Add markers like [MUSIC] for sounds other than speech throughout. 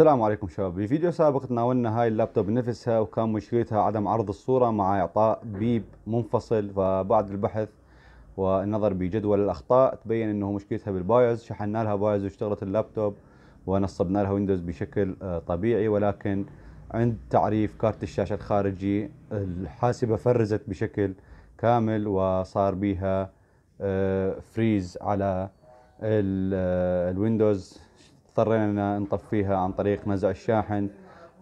السلام عليكم شباب في فيديو سابق تناولنا هاي اللابتوب نفسها وكان مشكلتها عدم عرض الصورة مع إعطاء بيب منفصل فبعد البحث والنظر بجدول الأخطاء تبين أنه مشكلتها بالبايوز شحنا لها بايوز واشتغلت اللابتوب ونصبنا لها ويندوز بشكل آه، طبيعي ولكن عند تعريف كارت الشاشة الخارجي الحاسبة فرزت بشكل كامل وصار بيها آه، فريز على آه، الويندوز اضطرينا نطفيها عن طريق نزع الشاحن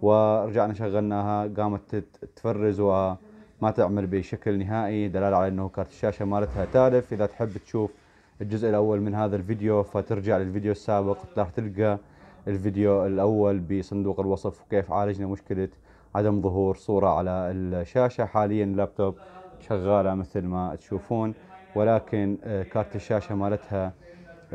ورجعنا شغلناها قامت تفرز وما تعمل بشكل نهائي دلالة على انه كارت الشاشة مالتها تالف اذا تحب تشوف الجزء الاول من هذا الفيديو فترجع للفيديو السابق راح تلقى الفيديو الاول بصندوق الوصف وكيف عالجنا مشكلة عدم ظهور صورة على الشاشة حاليا اللابتوب شغالة مثل ما تشوفون ولكن آه، كارت الشاشة مالتها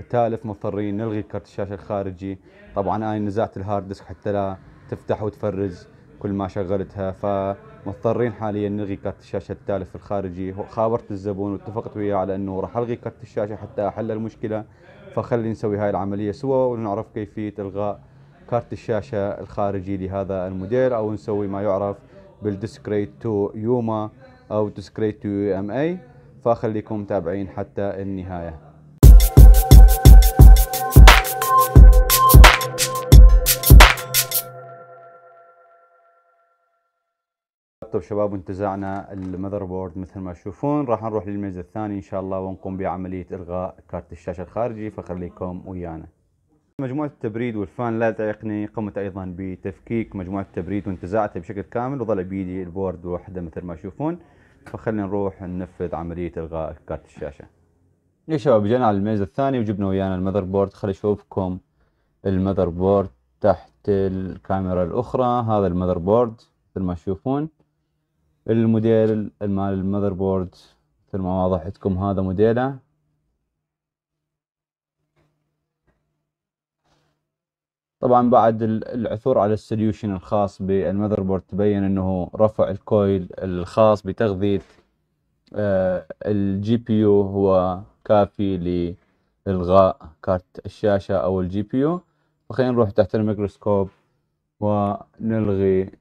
تالف مضطرين نلغي كرت الشاشه الخارجي طبعا انا نزعت الهارد ديسك حتى لا تفتح وتفرز كل ما شغلتها فمضطرين حاليا نلغي كرت الشاشه التالف الخارجي خابرت الزبون واتفقت وياه على انه راح الغي كرت الشاشه حتى احل المشكله فخلي نسوي هاي العمليه سوا ونعرف كيفيه الغاء كارت الشاشه الخارجي لهذا الموديل او نسوي ما يعرف بالديسكريت تو يوما او ديسكريت تو يو ام اي فخليكم متابعين حتى النهايه طب شباب وانتزعنا المذر بورد مثل ما تشوفون راح نروح للميز الثاني ان شاء الله ونقوم بعمليه الغاء كارت الشاشه الخارجي فخليكم ويانا مجموعة التبريد والفان لا تعيقني قمت أيضا بتفكيك مجموعة التبريد وانتزاعتها بشكل كامل وظل بيدي البورد وحده مثل ما تشوفون فخلينا نروح ننفذ عملية إلغاء كارت الشاشة يا شباب جينا على الميز الثاني وجبنا ويانا المذر بورد خلي أشوفكم المذر بورد تحت الكاميرا الأخرى هذا المذر بورد مثل ما تشوفون الموديل مال المذر بورد مثل ما واضح عندكم هذا موديله طبعا بعد العثور على السوليوشن الخاص بالمذر بورد تبين انه رفع الكويل الخاص بتغذيه آه، الجي بي يو هو كافي لإلغاء كارت الشاشة أو الجي بي يو فخلينا نروح تحت الميكروسكوب ونلغي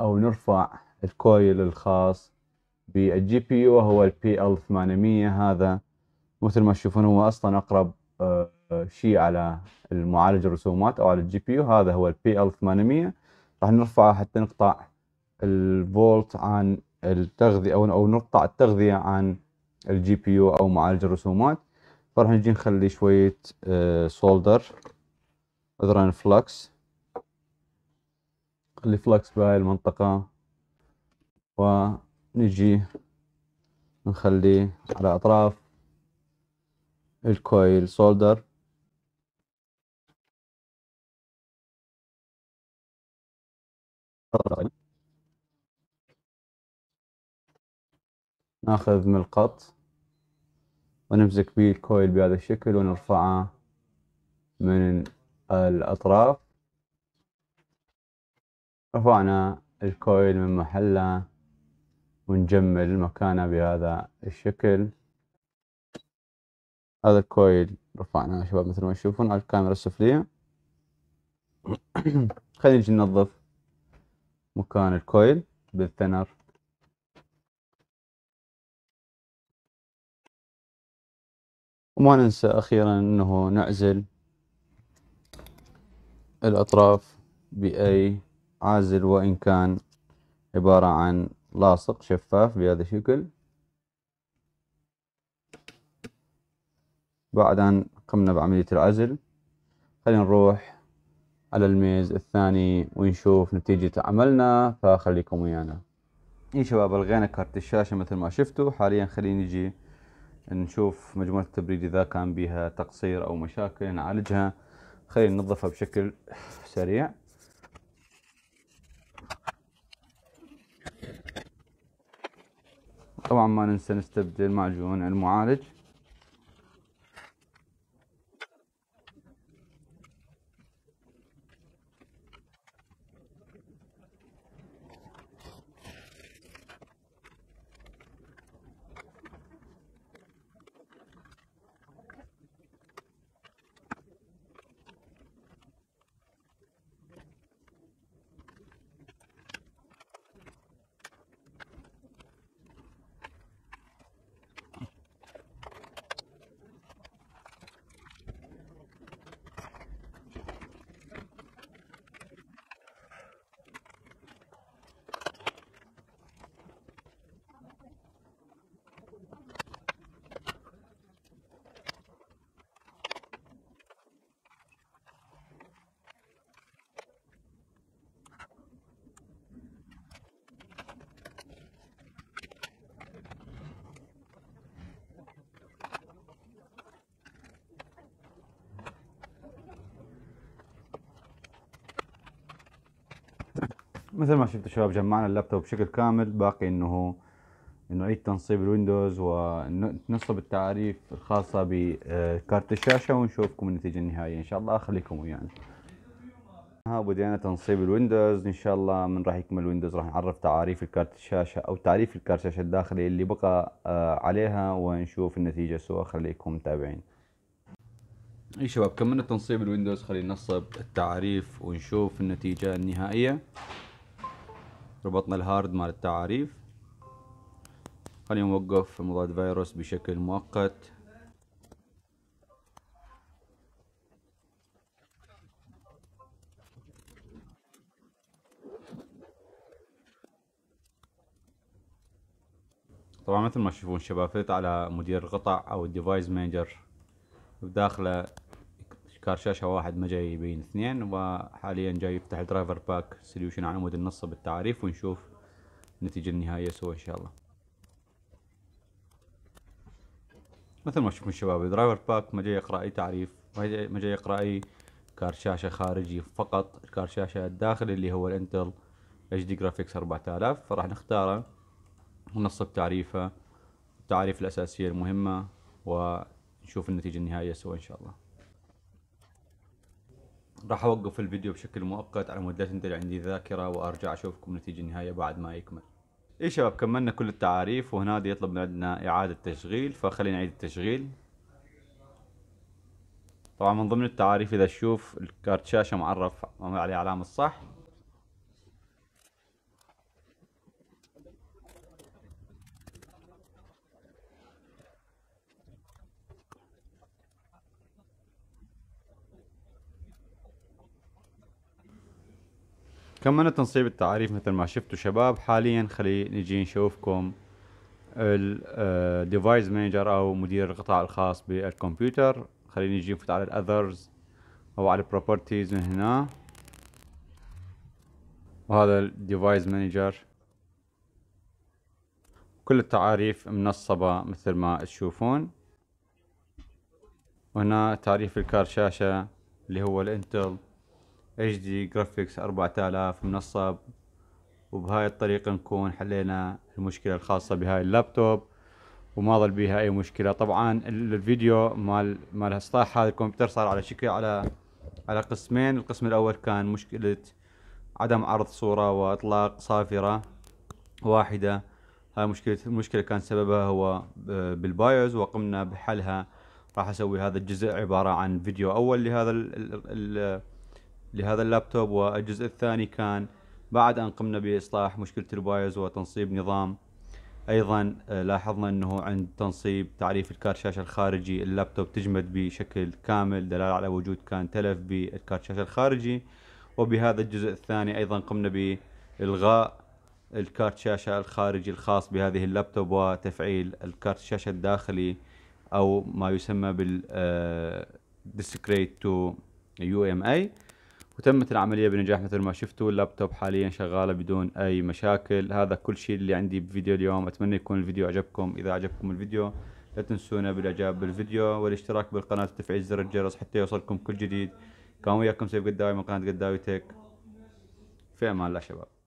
أو نرفع الكويل الخاص بالجي بي يو هو البي ال 800 هذا مثل ما تشوفون هو اصلا اقرب آه، شيء على المعالج الرسومات او على الجي بي يو هذا هو البي ال 800 راح نرفعه حتى نقطع الفولت عن التغذية او او نقطع التغذية عن الجي بي يو او معالج الرسومات فراح نجي نخلي شوية سولدر عذرا فلكس خلي فلكس بهاي المنطقة ونجي نخليه على أطراف الكويل سولدر ناخذ ملقط ونمسك به الكويل بهذا الشكل ونرفعه من الأطراف رفعنا الكويل من محله ونجمل مكانه بهذا الشكل هذا الكويل رفعناه شباب مثل ما تشوفون على الكاميرا السفلية [CLEARS THROAT] خلينا نجي ننظف مكان الكويل بالثنر وما ننسى أخيرا أنه نعزل الأطراف بأي عازل وإن كان عبارة عن لاصق شفاف بهذا الشكل بعد أن قمنا بعملية العزل خلينا نروح على الميز الثاني ونشوف نتيجة عملنا فخليكم ويانا إيه شباب ألغينا كارت الشاشة مثل ما شفتوا حاليا خلينا نجي نشوف مجموعة التبريد إذا كان بها تقصير أو مشاكل نعالجها خلينا ننظفها بشكل سريع طبعا ما ننسى نستبدل معجون المعالج مثل ما شفتوا شباب جمعنا اللابتوب بشكل كامل باقي انه نعيد تنصيب الويندوز ونصب التعاريف الخاصة بكارت الشاشة ونشوفكم النتيجة النهائية إن شاء الله خليكم ويانا ها بدينا تنصيب الويندوز إن شاء الله من راح يكمل الويندوز راح نعرف تعاريف الكارت الشاشة أو تعريف الكارت الشاشة الداخلي اللي بقى آه، عليها ونشوف النتيجة سوا خليكم متابعين اي شباب كملنا تنصيب الويندوز خلينا نصب التعاريف ونشوف النتيجة النهائية ربطنا الهارد مال التعاريف خلينا نوقف مضاد فيروس بشكل مؤقت طبعا مثل ما تشوفون شباب فلت على مدير القطع او الديفايس مانجر بداخله كارت شاشه واحد ما جاي يبين اثنين وحاليا جاي يفتح الدرايفر باك سوليوشن على عمود النص بالتعريف ونشوف النتيجة النهائية سوا ان شاء الله مثل ما تشوفون الشباب الدرايفر باك ما جاي يقرا اي تعريف ما جاي يقرا اي كارت شاشة خارجي فقط الكارت شاشة الداخلي اللي هو الانتل اتش دي جرافيكس 4000 فراح نختاره ونصب تعريفه التعاريف الأساسية المهمة ونشوف النتيجة النهائية سوا إن شاء الله راح اوقف الفيديو بشكل مؤقت على مود لا تندل عندي ذاكره وارجع اشوفكم نتيجه النهايه بعد ما يكمل اي شباب كملنا كل التعاريف وهنا يطلب من عندنا اعاده تشغيل فخلينا نعيد التشغيل طبعا من ضمن التعاريف اذا تشوف الكارت شاشه معرف عليه علامه الصح كملنا تنصيب التعاريف مثل ما شفتوا شباب حاليا خلي نجي نشوفكم الديفايس آه، مانجر او مدير القطاع الخاص بالكمبيوتر خليني نجي نفوت على الاذرز او على البروبرتيز من هنا وهذا الديفايس مانجر كل التعاريف منصبة مثل ما تشوفون وهنا تعريف الكار شاشة اللي هو الانتل اتش دي جرافيكس 4000 منصب وبهاي الطريقة نكون حلينا المشكلة الخاصة بهاي اللابتوب وما ظل بيها اي مشكلة طبعا الفيديو مال مال اصلاح هذا الكمبيوتر صار على شكل على على قسمين القسم الاول كان مشكلة عدم عرض صورة واطلاق صافرة واحدة هاي مشكلة المشكلة كان سببها هو بالبايوز وقمنا بحلها راح اسوي هذا الجزء عبارة عن فيديو اول لهذا ال ال ال لهذا اللابتوب والجزء الثاني كان بعد أن قمنا بإصلاح مشكلة البايوز وتنصيب نظام أيضا آه، لاحظنا أنه عند تنصيب تعريف الكارت شاشة الخارجي اللابتوب تجمد بشكل كامل دلالة على وجود كان تلف بالكارت شاشة الخارجي وبهذا الجزء الثاني أيضا قمنا بإلغاء الكارت شاشة الخارجي الخاص بهذه اللابتوب وتفعيل الكارت شاشة الداخلي أو ما يسمى بال يو ام اي وتمت العملية بنجاح مثل ما شفتوا اللابتوب حاليا شغالة بدون أي مشاكل هذا كل شيء اللي عندي بفيديو اليوم أتمنى يكون الفيديو عجبكم إذا عجبكم الفيديو لا تنسونا بالإعجاب بالفيديو والاشتراك بالقناة وتفعيل زر الجرس حتى يوصلكم كل جديد كان وياكم سيف قداوي من قناة قداوي تك في أمان الله شباب